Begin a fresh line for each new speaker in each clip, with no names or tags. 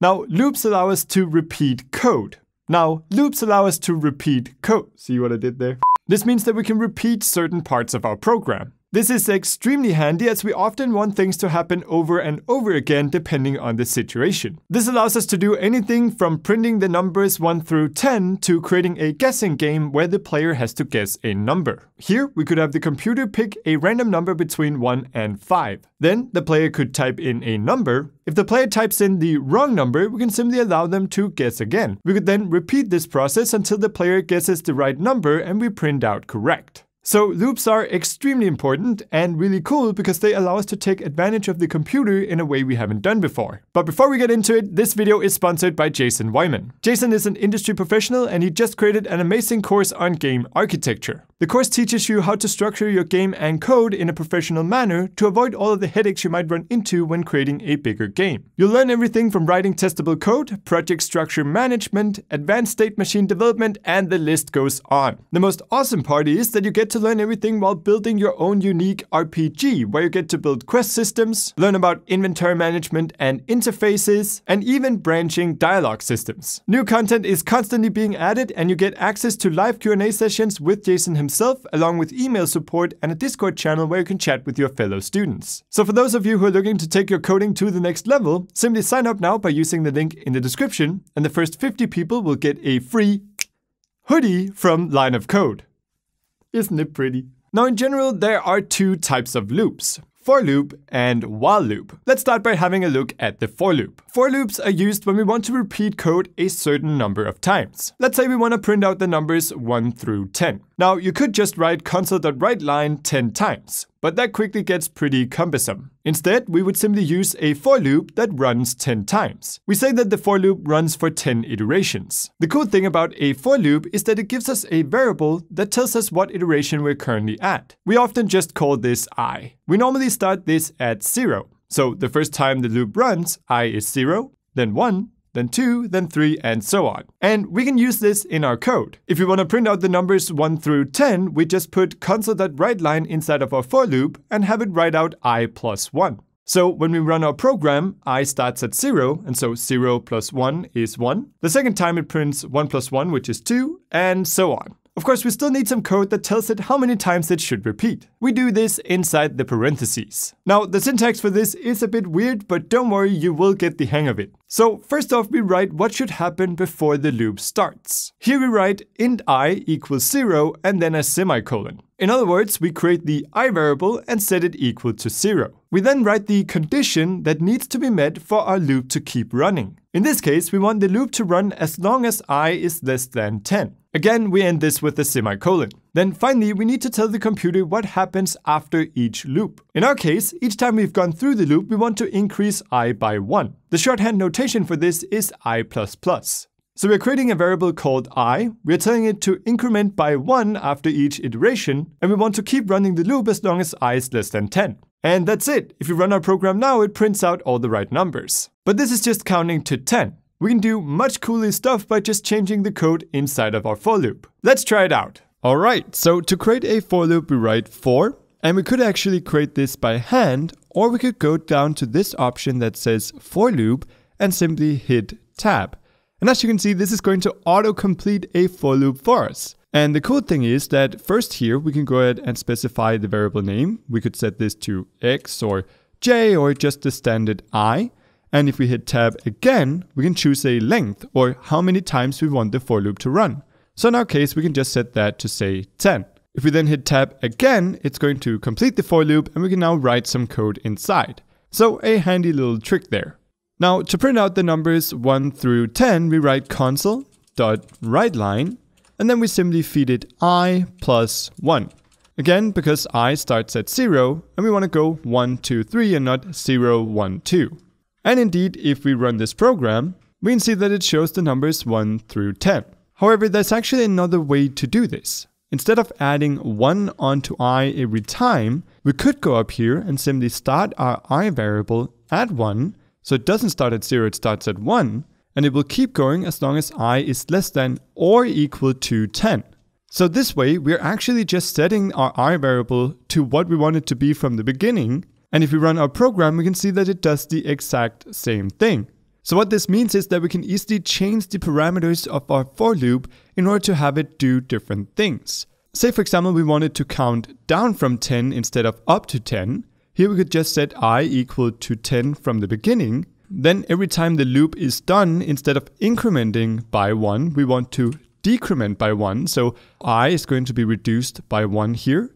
Now, loops allow us to repeat code. Now, loops allow us to repeat code. See what I did there? This means that we can repeat certain parts of our program. This is extremely handy as we often want things to happen over and over again depending on the situation. This allows us to do anything from printing the numbers 1 through 10 to creating a guessing game where the player has to guess a number. Here, we could have the computer pick a random number between 1 and 5. Then, the player could type in a number. If the player types in the wrong number, we can simply allow them to guess again. We could then repeat this process until the player guesses the right number and we print out correct. So loops are extremely important and really cool because they allow us to take advantage of the computer in a way we haven't done before. But before we get into it, this video is sponsored by Jason Wyman. Jason is an industry professional and he just created an amazing course on game architecture. The course teaches you how to structure your game and code in a professional manner to avoid all of the headaches you might run into when creating a bigger game. You'll learn everything from writing testable code, project structure management, advanced state machine development, and the list goes on. The most awesome part is that you get to learn everything while building your own unique RPG, where you get to build quest systems, learn about inventory management and interfaces, and even branching dialogue systems. New content is constantly being added and you get access to live Q&A sessions with Jason himself himself, along with email support and a Discord channel where you can chat with your fellow students. So for those of you who are looking to take your coding to the next level, simply sign up now by using the link in the description, and the first 50 people will get a free hoodie from Line of Code. Isn't it pretty? Now in general, there are two types of loops for loop and while loop. Let's start by having a look at the for loop. For loops are used when we want to repeat code a certain number of times. Let's say we want to print out the numbers 1 through 10. Now, you could just write console.WriteLine 10 times, but that quickly gets pretty cumbersome. Instead, we would simply use a for loop that runs 10 times. We say that the for loop runs for 10 iterations. The cool thing about a for loop is that it gives us a variable that tells us what iteration we're currently at. We often just call this i. We normally start this at 0. So the first time the loop runs, i is 0, then 1, then 2, then 3, and so on. And we can use this in our code. If we want to print out the numbers 1 through 10, we just put console.writeLine inside of our for loop and have it write out i plus 1. So when we run our program, i starts at 0, and so 0 plus 1 is 1. The second time it prints 1 plus 1, which is 2, and so on. Of course, we still need some code that tells it how many times it should repeat. We do this inside the parentheses. Now, the syntax for this is a bit weird, but don't worry, you will get the hang of it. So first off, we write what should happen before the loop starts. Here we write int i equals zero and then a semicolon. In other words, we create the i variable and set it equal to zero. We then write the condition that needs to be met for our loop to keep running. In this case, we want the loop to run as long as i is less than 10. Again, we end this with a semicolon. Then finally, we need to tell the computer what happens after each loop. In our case, each time we've gone through the loop, we want to increase i by 1. The shorthand notation for this is i++. So we're creating a variable called i, we're telling it to increment by 1 after each iteration, and we want to keep running the loop as long as i is less than 10. And that's it. If you run our program now, it prints out all the right numbers. But this is just counting to 10. We can do much cooler stuff by just changing the code inside of our for loop. Let's try it out. All right, so to create a for loop, we write for, and we could actually create this by hand, or we could go down to this option that says for loop and simply hit tab. And as you can see, this is going to auto-complete a for loop for us. And the cool thing is that first here, we can go ahead and specify the variable name. We could set this to x or j or just the standard i. And if we hit tab again, we can choose a length or how many times we want the for loop to run. So in our case, we can just set that to say 10. If we then hit tab again, it's going to complete the for loop and we can now write some code inside. So a handy little trick there. Now to print out the numbers 1 through 10, we write console.writeLine and then we simply feed it i plus 1. Again, because i starts at 0 and we want to go 1, 2, 3 and not 0, 1, 2. And indeed, if we run this program, we can see that it shows the numbers 1 through 10. However, there's actually another way to do this. Instead of adding 1 onto i every time, we could go up here and simply start our i variable at 1, so it doesn't start at 0, it starts at 1, and it will keep going as long as i is less than or equal to 10. So this way, we're actually just setting our i variable to what we want it to be from the beginning, and if we run our program, we can see that it does the exact same thing. So what this means is that we can easily change the parameters of our for loop in order to have it do different things. Say for example, we wanted to count down from 10 instead of up to 10. Here we could just set i equal to 10 from the beginning. Then every time the loop is done, instead of incrementing by 1, we want to decrement by 1. So i is going to be reduced by 1 here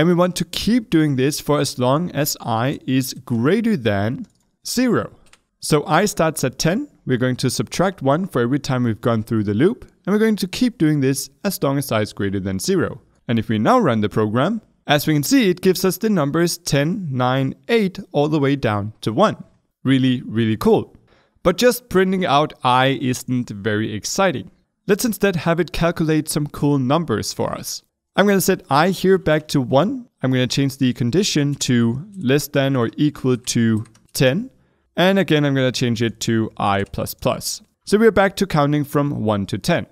and we want to keep doing this for as long as i is greater than 0. So i starts at 10, we're going to subtract 1 for every time we've gone through the loop, and we're going to keep doing this as long as i is greater than 0. And if we now run the program, as we can see it gives us the numbers 10, 9, 8 all the way down to 1. Really, really cool. But just printing out i isn't very exciting. Let's instead have it calculate some cool numbers for us. I'm going to set i here back to 1. I'm going to change the condition to less than or equal to 10. And again, I'm going to change it to i++. So we're back to counting from 1 to 10.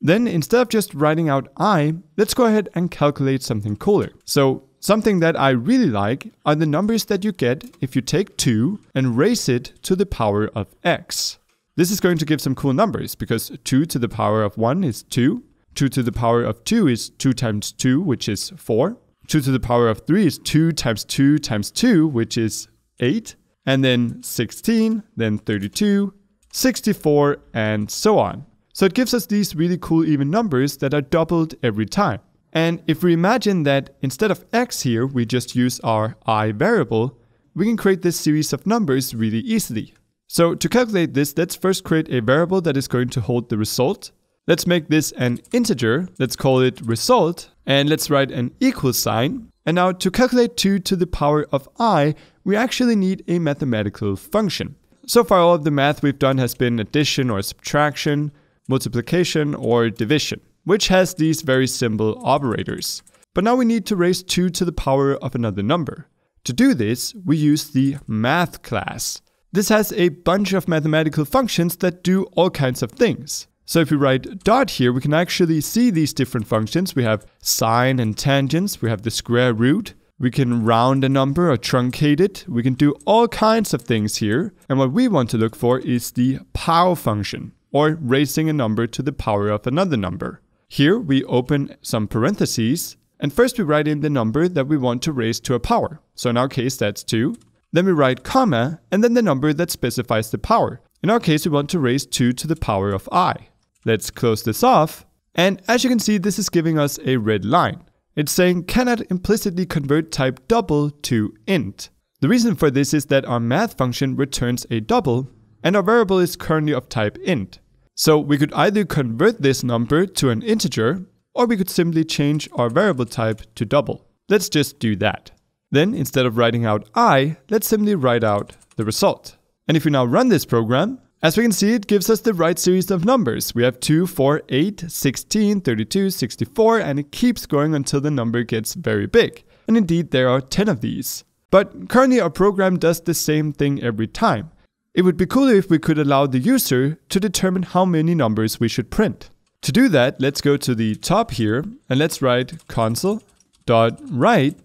Then instead of just writing out i, let's go ahead and calculate something cooler. So something that I really like are the numbers that you get if you take 2 and raise it to the power of x. This is going to give some cool numbers because 2 to the power of 1 is 2, 2 to the power of 2 is 2 times 2, which is 4. 2 to the power of 3 is 2 times 2 times 2, which is 8. And then 16, then 32, 64, and so on. So it gives us these really cool even numbers that are doubled every time. And if we imagine that instead of x here, we just use our i variable, we can create this series of numbers really easily. So to calculate this, let's first create a variable that is going to hold the result. Let's make this an integer. Let's call it result. And let's write an equal sign. And now to calculate 2 to the power of i, we actually need a mathematical function. So far all of the math we've done has been addition or subtraction, multiplication or division, which has these very simple operators. But now we need to raise 2 to the power of another number. To do this, we use the math class. This has a bunch of mathematical functions that do all kinds of things. So if we write dot here, we can actually see these different functions. We have sine and tangents, we have the square root, we can round a number or truncate it. We can do all kinds of things here. And what we want to look for is the power function, or raising a number to the power of another number. Here we open some parentheses, and first we write in the number that we want to raise to a power. So in our case, that's 2. Then we write comma, and then the number that specifies the power. In our case, we want to raise 2 to the power of i. Let's close this off. And as you can see, this is giving us a red line. It's saying cannot implicitly convert type double to int. The reason for this is that our math function returns a double, and our variable is currently of type int. So we could either convert this number to an integer, or we could simply change our variable type to double. Let's just do that. Then instead of writing out i, let's simply write out the result. And if we now run this program, as we can see, it gives us the right series of numbers. We have 2, 4, 8, 16, 32, 64, and it keeps going until the number gets very big. And indeed, there are 10 of these. But currently, our program does the same thing every time. It would be cooler if we could allow the user to determine how many numbers we should print. To do that, let's go to the top here and let's write console.write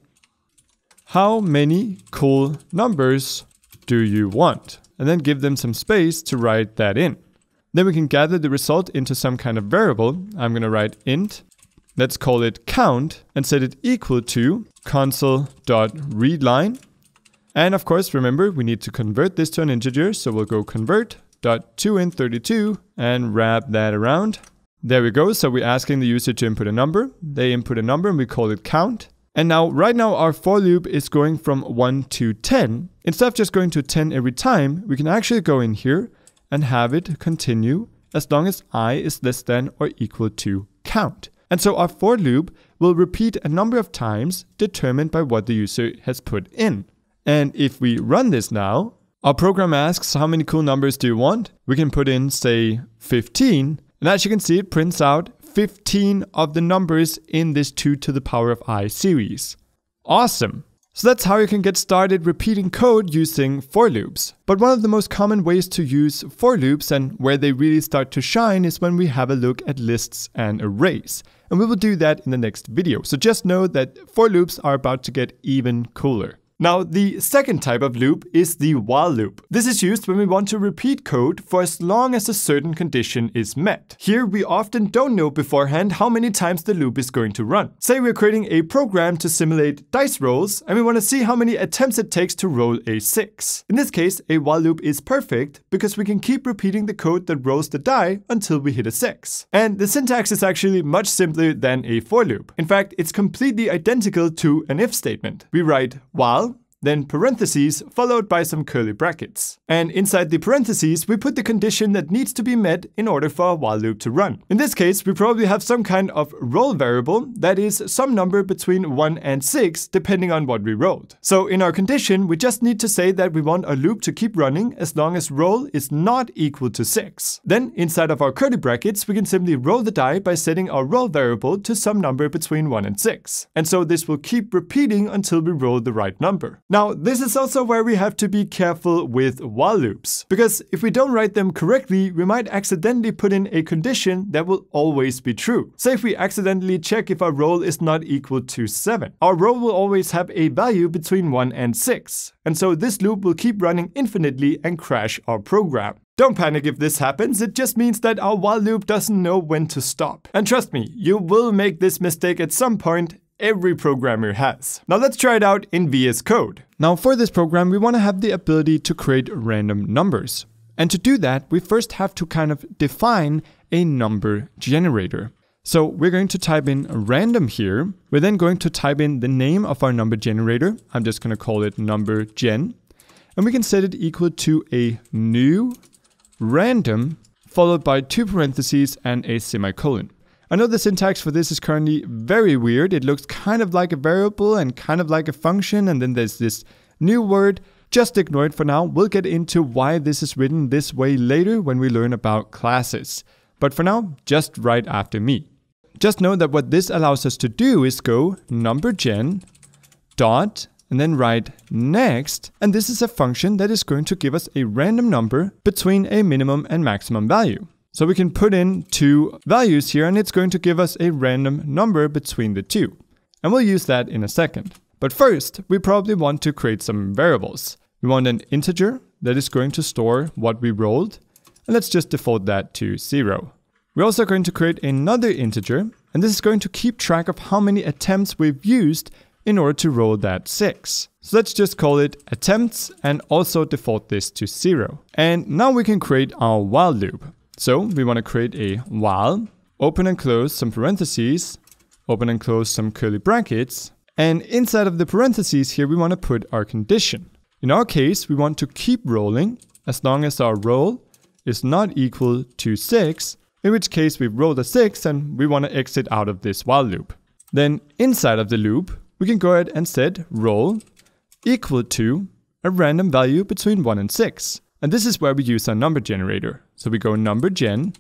how many cool numbers do you want? and then give them some space to write that in. Then we can gather the result into some kind of variable. I'm gonna write int, let's call it count, and set it equal to console.readline. And of course, remember, we need to convert this to an integer, so we'll go convert dot two in 32 and wrap that around. There we go, so we're asking the user to input a number. They input a number and we call it count. And now, right now, our for loop is going from 1 to 10. Instead of just going to 10 every time, we can actually go in here and have it continue as long as i is less than or equal to count. And so our for loop will repeat a number of times determined by what the user has put in. And if we run this now, our program asks how many cool numbers do you want? We can put in say 15 and as you can see it prints out 15 of the numbers in this 2 to the power of i series. Awesome! So that's how you can get started repeating code using for loops. But one of the most common ways to use for loops and where they really start to shine is when we have a look at lists and arrays. And we will do that in the next video. So just know that for loops are about to get even cooler. Now, the second type of loop is the while loop. This is used when we want to repeat code for as long as a certain condition is met. Here, we often don't know beforehand how many times the loop is going to run. Say we're creating a program to simulate dice rolls, and we want to see how many attempts it takes to roll a 6. In this case, a while loop is perfect because we can keep repeating the code that rolls the die until we hit a 6. And the syntax is actually much simpler than a for loop. In fact, it's completely identical to an if statement. We write while then parentheses followed by some curly brackets. And inside the parentheses, we put the condition that needs to be met in order for our while loop to run. In this case, we probably have some kind of roll variable, that is some number between 1 and 6, depending on what we rolled. So in our condition, we just need to say that we want a loop to keep running as long as roll is not equal to 6. Then inside of our curly brackets, we can simply roll the die by setting our roll variable to some number between 1 and 6. And so this will keep repeating until we roll the right number. Now, this is also where we have to be careful with while loops, because if we don't write them correctly, we might accidentally put in a condition that will always be true. Say if we accidentally check if our roll is not equal to 7. Our roll will always have a value between 1 and 6, and so this loop will keep running infinitely and crash our program. Don't panic if this happens, it just means that our while loop doesn't know when to stop. And trust me, you will make this mistake at some point every programmer has. Now let's try it out in VS Code. Now for this program, we want to have the ability to create random numbers. And to do that, we first have to kind of define a number generator. So we're going to type in random here. We're then going to type in the name of our number generator. I'm just going to call it number gen. And we can set it equal to a new random followed by two parentheses and a semicolon. I know the syntax for this is currently very weird. It looks kind of like a variable and kind of like a function, and then there's this new word. Just ignore it for now. We'll get into why this is written this way later when we learn about classes. But for now, just right after me. Just know that what this allows us to do is go number gen dot and then write next. And this is a function that is going to give us a random number between a minimum and maximum value. So we can put in two values here and it's going to give us a random number between the two. And we'll use that in a second. But first, we probably want to create some variables. We want an integer that is going to store what we rolled. And let's just default that to zero. We're also going to create another integer, and this is going to keep track of how many attempts we've used in order to roll that 6. So let's just call it attempts and also default this to 0. And now we can create our while loop. So we want to create a while, open and close some parentheses, open and close some curly brackets, and inside of the parentheses here we want to put our condition. In our case, we want to keep rolling as long as our roll is not equal to 6, in which case we've rolled a 6 and we want to exit out of this while loop. Then inside of the loop, we can go ahead and set roll equal to a random value between 1 and 6. And this is where we use our number generator. So we go number gen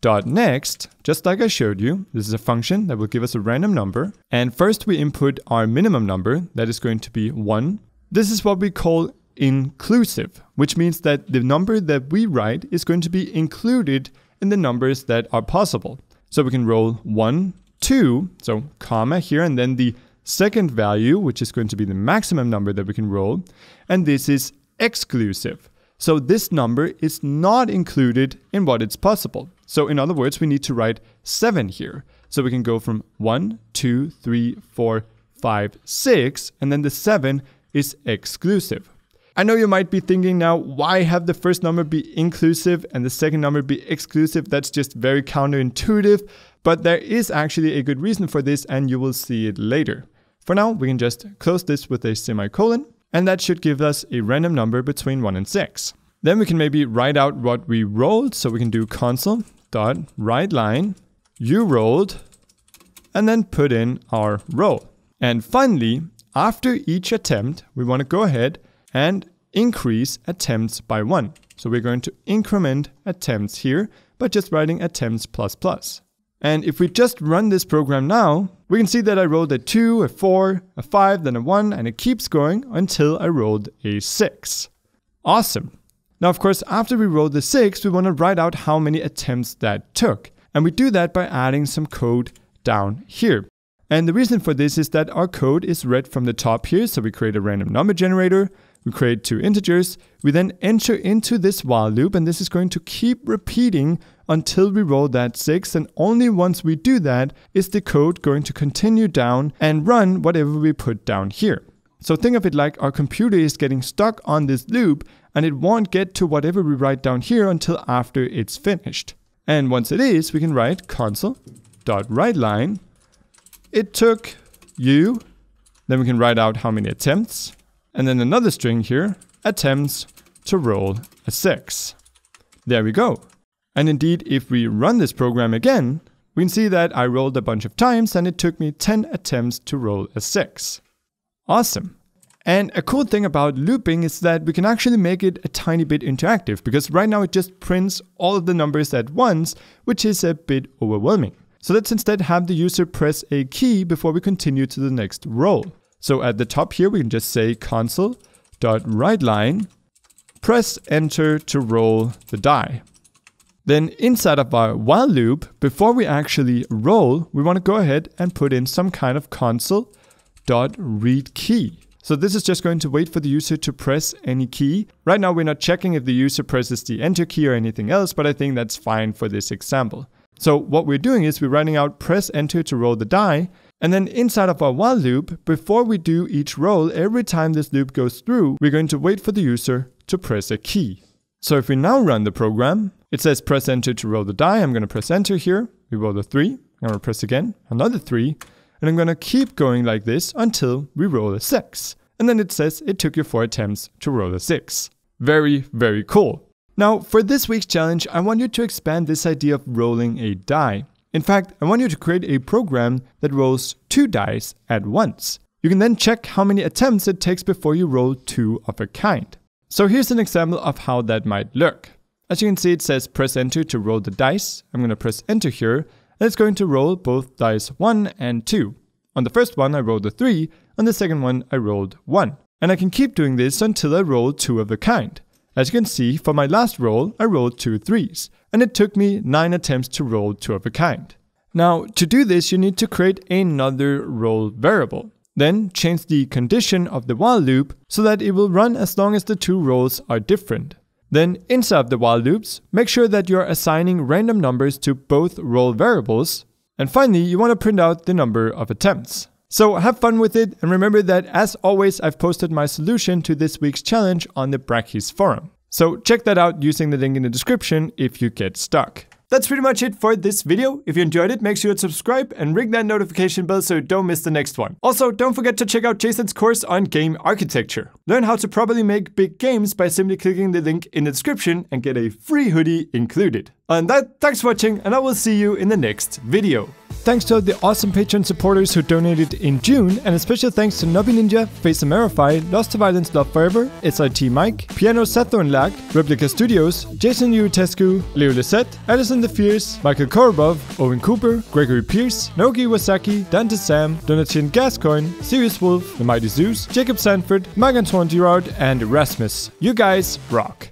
dot next, just like I showed you, this is a function that will give us a random number. And first we input our minimum number, that is going to be one. This is what we call inclusive, which means that the number that we write is going to be included in the numbers that are possible. So we can roll one, two, so comma here, and then the second value, which is going to be the maximum number that we can roll. And this is exclusive. So this number is not included in what it's possible. So in other words, we need to write 7 here. So we can go from 1, 2, 3, 4, 5, 6, and then the 7 is exclusive. I know you might be thinking now, why have the first number be inclusive and the second number be exclusive? That's just very counterintuitive, but there is actually a good reason for this and you will see it later. For now, we can just close this with a semicolon and that should give us a random number between 1 and 6. Then we can maybe write out what we rolled, so we can do console dot line you rolled, and then put in our roll. And finally, after each attempt, we want to go ahead and increase attempts by 1. So we're going to increment attempts here by just writing attempts plus plus. And if we just run this program now, we can see that I rolled a 2, a 4, a 5, then a 1, and it keeps going until I rolled a 6. Awesome. Now, of course, after we rolled the 6, we want to write out how many attempts that took. And we do that by adding some code down here. And the reason for this is that our code is read from the top here, so we create a random number generator, we create two integers. We then enter into this while loop, and this is going to keep repeating until we roll that 6. And only once we do that is the code going to continue down and run whatever we put down here. So think of it like our computer is getting stuck on this loop and it won't get to whatever we write down here until after it's finished. And once it is, we can write console.writeLine. It took you. Then we can write out how many attempts and then another string here attempts to roll a 6. There we go. And indeed, if we run this program again, we can see that I rolled a bunch of times and it took me 10 attempts to roll a 6. Awesome. And a cool thing about looping is that we can actually make it a tiny bit interactive because right now it just prints all of the numbers at once, which is a bit overwhelming. So let's instead have the user press a key before we continue to the next roll. So at the top here, we can just say console.writeLine, press enter to roll the die. Then inside of our while loop, before we actually roll, we want to go ahead and put in some kind of console.readKey. So this is just going to wait for the user to press any key. Right now we're not checking if the user presses the enter key or anything else, but I think that's fine for this example. So what we're doing is we're running out press enter to roll the die, and then inside of our while loop, before we do each roll, every time this loop goes through, we're going to wait for the user to press a key. So if we now run the program, it says press enter to roll the die. I'm going to press enter here. We roll the three. I'm going to press again, another three. And I'm going to keep going like this until we roll a six. And then it says it took you four attempts to roll a six. Very, very cool. Now, for this week's challenge, I want you to expand this idea of rolling a die. In fact, I want you to create a program that rolls two dice at once. You can then check how many attempts it takes before you roll two of a kind. So here's an example of how that might look. As you can see, it says press enter to roll the dice. I'm going to press enter here, and it's going to roll both dice 1 and 2. On the first one, I rolled a 3, on the second one, I rolled 1. And I can keep doing this until I roll 2 of a kind. As you can see, for my last roll, I rolled two threes and it took me 9 attempts to roll 2 of a kind. Now, to do this, you need to create another roll variable. Then change the condition of the while loop so that it will run as long as the two rolls are different. Then inside the while loops, make sure that you're assigning random numbers to both roll variables. And finally, you want to print out the number of attempts. So have fun with it and remember that as always I've posted my solution to this week's challenge on the Brackies forum. So check that out using the link in the description if you get stuck. That's pretty much it for this video. If you enjoyed it, make sure to subscribe and ring that notification bell so you don't miss the next one. Also, don't forget to check out Jason's course on game architecture. Learn how to properly make big games by simply clicking the link in the description and get a free hoodie included. On that, thanks for watching and I will see you in the next video thanks to the awesome Patreon supporters who donated in June, and a special thanks to Nobby Ninja, Face Amerify, Lost to Violence Love Forever, SIT Mike, Piano Lag, Replica Studios, Jason Utescu, Leo Lisette, Alison the Fierce, Michael Korobov, Owen Cooper, Gregory Pierce, Nogi Wasaki, Dante Sam, Donatien Gascoin, Sirius Wolf, The Mighty Zeus, Jacob Sanford, Magan antoine Girard, and Erasmus. You guys rock!